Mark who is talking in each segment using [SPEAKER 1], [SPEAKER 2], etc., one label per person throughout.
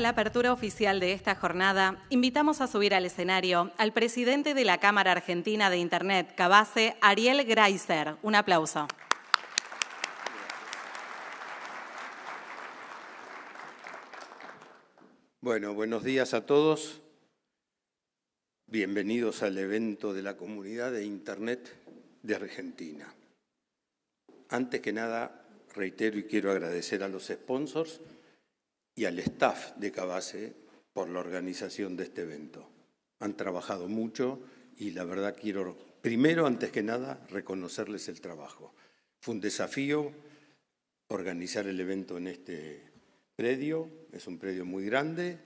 [SPEAKER 1] la apertura oficial de esta jornada, invitamos a subir al escenario al presidente de la Cámara Argentina de Internet, Cabase, Ariel Greiser. Un aplauso. Bueno, buenos días a todos. Bienvenidos al evento de la comunidad de Internet de Argentina. Antes que nada, reitero y quiero agradecer a los sponsors y al staff de Cabase por la organización de este evento. Han trabajado mucho y la verdad quiero, primero, antes que nada, reconocerles el trabajo. Fue un desafío organizar el evento en este predio, es un predio muy grande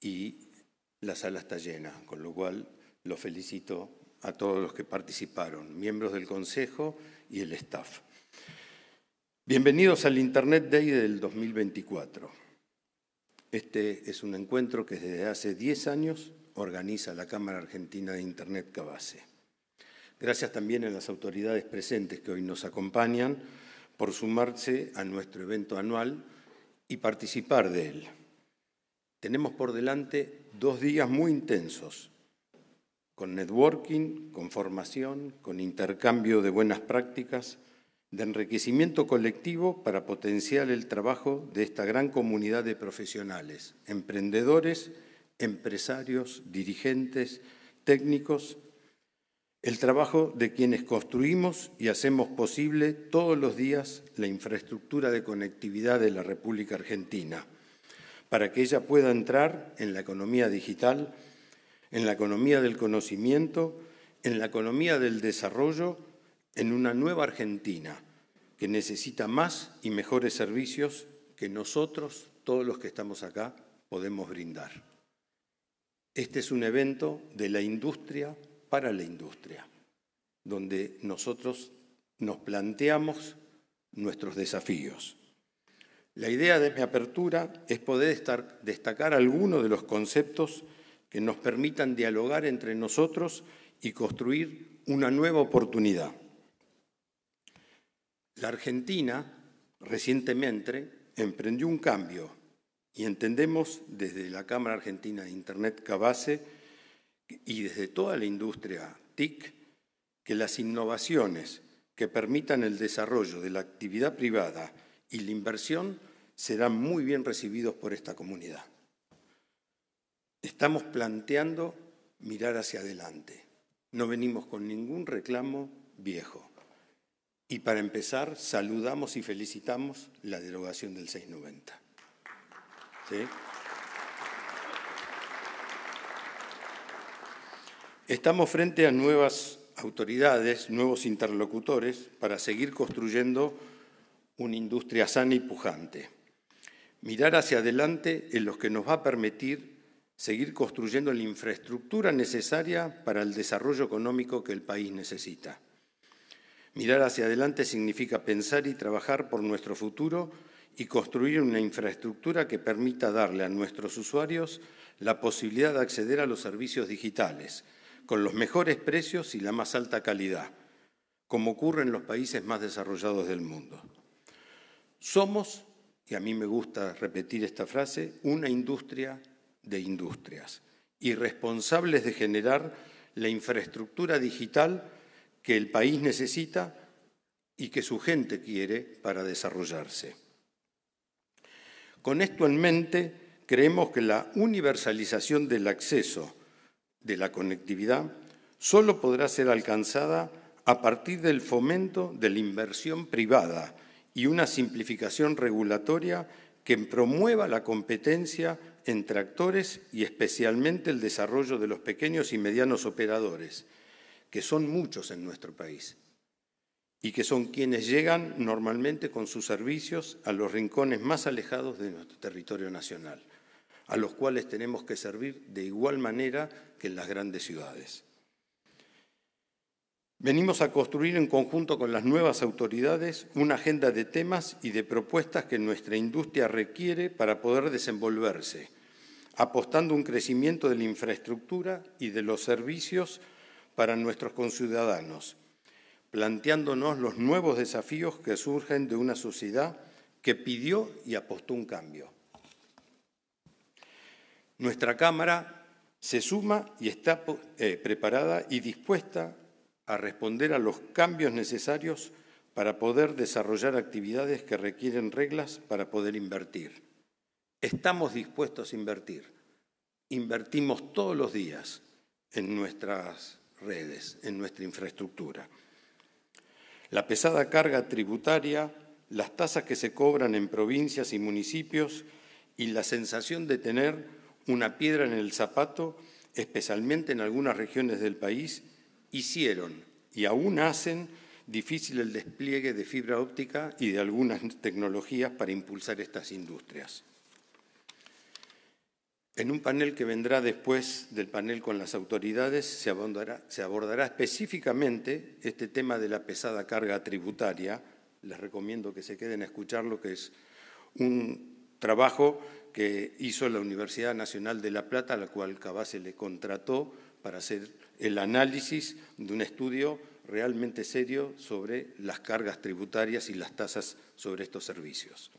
[SPEAKER 1] y la sala está llena, con lo cual lo felicito a todos los que participaron, miembros del Consejo y el staff. Bienvenidos al Internet Day del 2024. Este es un encuentro que desde hace 10 años organiza la Cámara Argentina de Internet Cabase. Gracias también a las autoridades presentes que hoy nos acompañan por sumarse a nuestro evento anual y participar de él. Tenemos por delante dos días muy intensos, con networking, con formación, con intercambio de buenas prácticas, de enriquecimiento colectivo para potenciar el trabajo de esta gran comunidad de profesionales, emprendedores, empresarios, dirigentes, técnicos, el trabajo de quienes construimos y hacemos posible todos los días la infraestructura de conectividad de la República Argentina, para que ella pueda entrar en la economía digital, en la economía del conocimiento, en la economía del desarrollo, en una nueva Argentina, que necesita más y mejores servicios que nosotros, todos los que estamos acá, podemos brindar. Este es un evento de la industria para la industria, donde nosotros nos planteamos nuestros desafíos. La idea de mi apertura es poder destacar algunos de los conceptos que nos permitan dialogar entre nosotros y construir una nueva oportunidad la Argentina recientemente emprendió un cambio y entendemos desde la Cámara Argentina de Internet Cabase y desde toda la industria TIC que las innovaciones que permitan el desarrollo de la actividad privada y la inversión serán muy bien recibidos por esta comunidad. Estamos planteando mirar hacia adelante. No venimos con ningún reclamo viejo. Y para empezar, saludamos y felicitamos la derogación del 690. Estamos frente a nuevas autoridades, nuevos interlocutores, para seguir construyendo una industria sana y pujante. Mirar hacia adelante en lo que nos va a permitir seguir construyendo la infraestructura necesaria para el desarrollo económico que el país necesita. Mirar hacia adelante significa pensar y trabajar por nuestro futuro y construir una infraestructura que permita darle a nuestros usuarios la posibilidad de acceder a los servicios digitales, con los mejores precios y la más alta calidad, como ocurre en los países más desarrollados del mundo. Somos, y a mí me gusta repetir esta frase, una industria de industrias y responsables de generar la infraestructura digital que el país necesita y que su gente quiere para desarrollarse. Con esto en mente, creemos que la universalización del acceso de la conectividad solo podrá ser alcanzada a partir del fomento de la inversión privada y una simplificación regulatoria que promueva la competencia entre actores y especialmente el desarrollo de los pequeños y medianos operadores, que son muchos en nuestro país y que son quienes llegan normalmente con sus servicios a los rincones más alejados de nuestro territorio nacional, a los cuales tenemos que servir de igual manera que en las grandes ciudades. Venimos a construir en conjunto con las nuevas autoridades una agenda de temas y de propuestas que nuestra industria requiere para poder desenvolverse, apostando un crecimiento de la infraestructura y de los servicios para nuestros conciudadanos, planteándonos los nuevos desafíos que surgen de una sociedad que pidió y apostó un cambio. Nuestra Cámara se suma y está eh, preparada y dispuesta a responder a los cambios necesarios para poder desarrollar actividades que requieren reglas para poder invertir. Estamos dispuestos a invertir. Invertimos todos los días en nuestras redes, en nuestra infraestructura. La pesada carga tributaria, las tasas que se cobran en provincias y municipios y la sensación de tener una piedra en el zapato, especialmente en algunas regiones del país, hicieron y aún hacen difícil el despliegue de fibra óptica y de algunas tecnologías para impulsar estas industrias. En un panel que vendrá después del panel con las autoridades se abordará, específicamente este tema de la pesada carga tributaria. Les recomiendo que se queden a escucharlo, que es un trabajo que hizo la Universidad Nacional de La Plata, a la cual Cabase le contrató para hacer el análisis de un estudio realmente serio sobre las cargas tributarias y las tasas sobre estos servicios.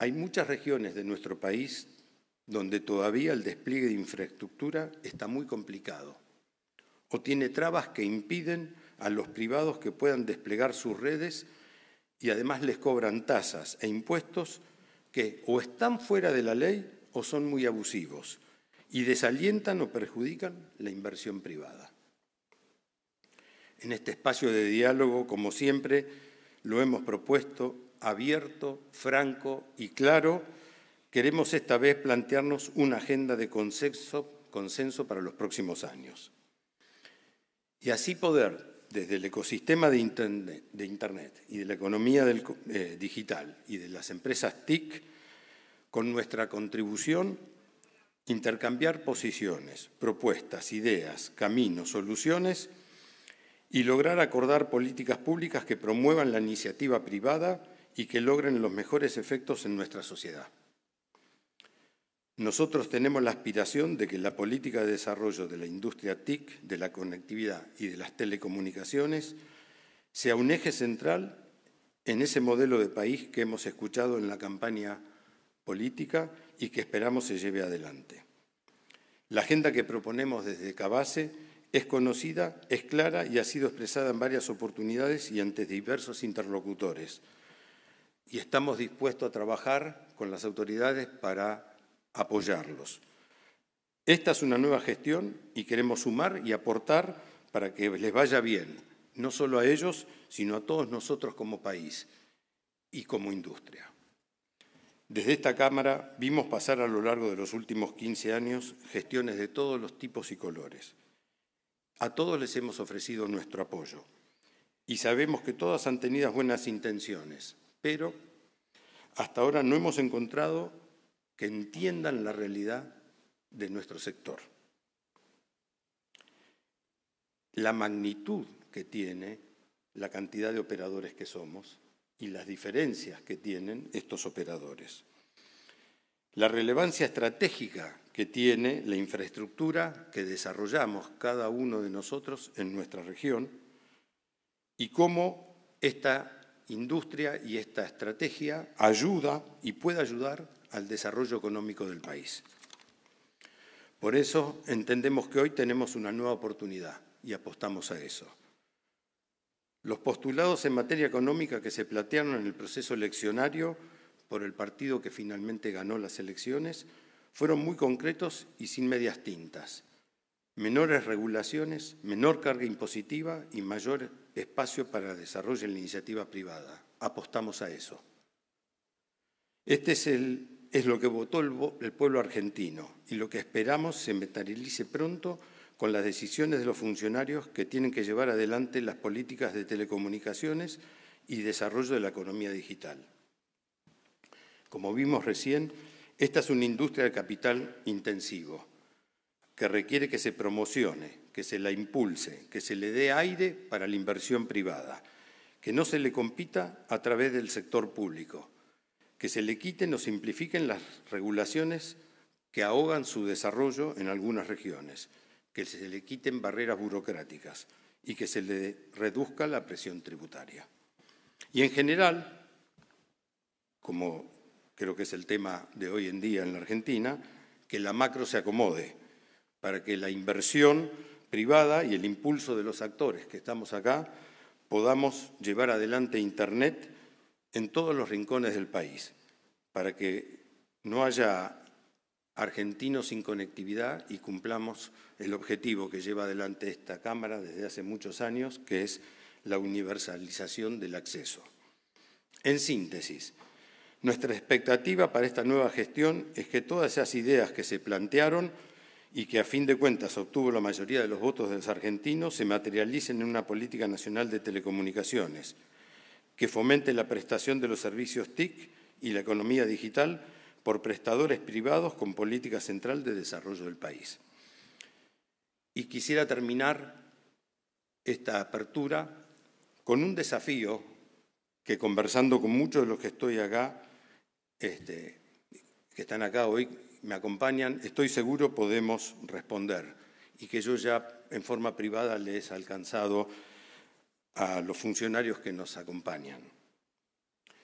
[SPEAKER 1] Hay muchas regiones de nuestro país donde todavía el despliegue de infraestructura está muy complicado o tiene trabas que impiden a los privados que puedan desplegar sus redes y además les cobran tasas e impuestos que o están fuera de la ley o son muy abusivos y desalientan o perjudican la inversión privada. En este espacio de diálogo, como siempre, lo hemos propuesto abierto, franco y claro queremos esta vez plantearnos una agenda de consenso, para los próximos años. Y así poder desde el ecosistema de Internet, y de la economía eh, digital y de las empresas TIC, con nuestra contribución, intercambiar posiciones, propuestas, ideas, caminos, soluciones y lograr acordar políticas públicas que promuevan la iniciativa privada y que logren los mejores efectos en nuestra sociedad. Nosotros tenemos la aspiración de que la política de desarrollo de la industria TIC, de la conectividad y de las telecomunicaciones sea un eje central en ese modelo de país que hemos escuchado en la campaña política y que esperamos se lleve adelante. La agenda que proponemos desde Cabase es conocida, es clara y ha sido expresada en varias oportunidades y ante diversos interlocutores. Y estamos dispuestos a trabajar con las autoridades para apoyarlos. Esta es una nueva gestión y queremos sumar y aportar para que les vaya bien, no solo a ellos, sino a todos nosotros como país y como industria. Desde esta Cámara vimos pasar a lo largo de los últimos 15 años gestiones de todos los tipos y colores. A todos les hemos ofrecido nuestro apoyo y sabemos que todas han tenido buenas intenciones, pero hasta ahora no hemos encontrado que entiendan la realidad de nuestro sector. La magnitud que tiene la cantidad de operadores que somos y las diferencias que tienen estos operadores. La relevancia estratégica que tiene la infraestructura que desarrollamos cada uno de nosotros en nuestra región y cómo esta industria y esta estrategia ayuda y puede ayudar al desarrollo económico del país. Por eso entendemos que hoy tenemos una nueva oportunidad y apostamos a eso. Los postulados en materia económica que se plantearon en el proceso eleccionario por el partido que finalmente ganó las elecciones fueron muy concretos y sin medias tintas. Menores regulaciones, menor carga impositiva y mayor espacio para desarrollo en la iniciativa privada. Apostamos a eso. Este es el es lo que votó el, pueblo argentino y lo que esperamos se materialice pronto con las decisiones de los funcionarios que tienen que llevar adelante las políticas de telecomunicaciones y desarrollo de la economía digital. Como vimos recién, esta es una industria de capital intensivo que requiere que se promocione, que se la impulse, que se le dé aire para la inversión privada, que no se le compita a través del sector público, que se le quiten o simplifiquen las regulaciones que ahogan su desarrollo en algunas regiones, que se le quiten barreras burocráticas y que se le reduzca la presión tributaria. Y en general, como creo que es el tema de hoy en día en la Argentina, que la macro se acomode para que la inversión privada y el impulso de los actores que estamos acá podamos llevar adelante Internet en todos los rincones del país, para que no haya argentinos sin conectividad y cumplamos el objetivo que lleva adelante esta Cámara desde hace muchos años, que es la universalización del acceso. En síntesis, nuestra expectativa para esta nueva gestión es que todas esas ideas que se plantearon y que a fin de cuentas obtuvo la mayoría de los votos de los argentinos se materialicen en una política nacional de telecomunicaciones, que fomente la prestación de los servicios TIC y la economía digital por prestadores privados con política central de desarrollo del país. Y quisiera terminar esta apertura con un desafío que conversando con muchos de los que estoy acá, este, que están acá hoy, me acompañan, estoy seguro podemos responder y que yo ya en forma privada les he alcanzado a los funcionarios que nos acompañan.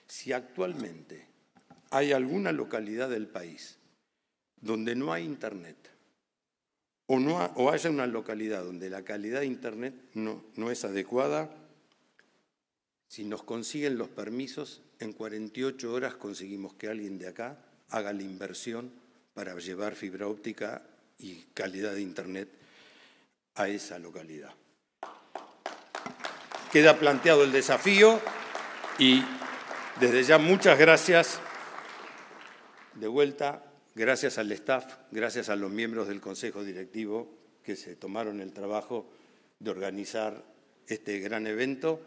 [SPEAKER 1] Si actualmente hay alguna localidad del país donde no hay Internet, o, haya una localidad donde la calidad de Internet no es adecuada, si nos consiguen los permisos, en 48 horas conseguimos que alguien de acá haga la inversión para llevar fibra óptica y calidad de Internet a esa localidad queda planteado el desafío y desde ya muchas gracias. De vuelta, gracias al staff, gracias a los miembros del Consejo Directivo que se tomaron el trabajo de organizar este gran evento.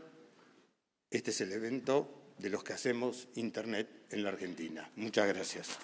[SPEAKER 1] Este es el evento de los que hacemos Internet en la Argentina. Muchas gracias.